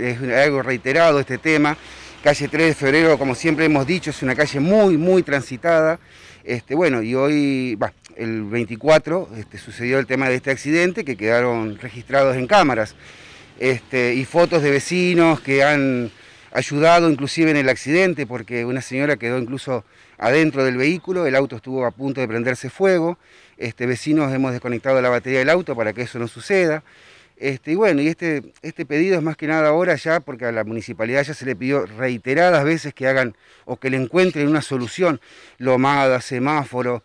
es algo reiterado este tema. Calle 3 de Febrero, como siempre hemos dicho, es una calle muy, muy transitada. Este, bueno, y hoy, el 24, este, sucedió el tema de este accidente que quedaron registrados en cámaras. Este, y fotos de vecinos que han ayudado inclusive en el accidente, porque una señora quedó incluso adentro del vehículo, el auto estuvo a punto de prenderse fuego, este, vecinos hemos desconectado la batería del auto para que eso no suceda. Este, y bueno, y este, este pedido es más que nada ahora ya, porque a la municipalidad ya se le pidió reiteradas veces que hagan o que le encuentren una solución, lomada, semáforo,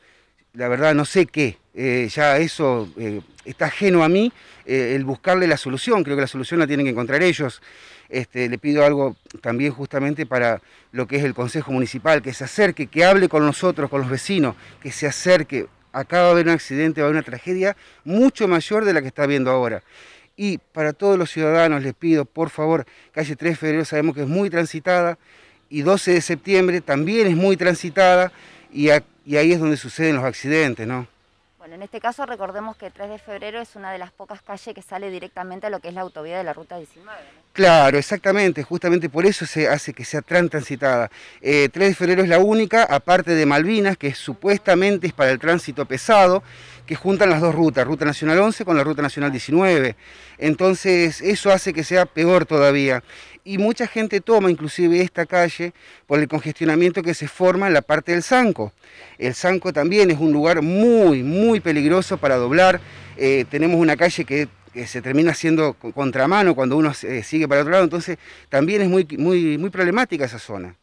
la verdad no sé qué. Eh, ya eso eh, está ajeno a mí, eh, el buscarle la solución, creo que la solución la tienen que encontrar ellos. Este, le pido algo también justamente para lo que es el Consejo Municipal, que se acerque, que hable con nosotros, con los vecinos, que se acerque. Acaba de haber un accidente, va a una tragedia mucho mayor de la que está viendo ahora. Y para todos los ciudadanos les pido, por favor, calle 3 de febrero sabemos que es muy transitada y 12 de septiembre también es muy transitada y, y ahí es donde suceden los accidentes, ¿no? en este caso recordemos que 3 de febrero es una de las pocas calles que sale directamente a lo que es la autovía de la Ruta 19. Claro, exactamente, justamente por eso se hace que sea tan transitada. 3 eh, de febrero es la única, aparte de Malvinas, que supuestamente es para el tránsito pesado, que juntan las dos rutas, Ruta Nacional 11 con la Ruta Nacional 19. Entonces eso hace que sea peor todavía. Y mucha gente toma inclusive esta calle por el congestionamiento que se forma en la parte del Sanco. El Sanco también es un lugar muy, muy muy peligroso para doblar. Eh, tenemos una calle que se termina haciendo contramano cuando uno eh, sigue para otro lado, entonces también es muy, muy, muy problemática esa zona.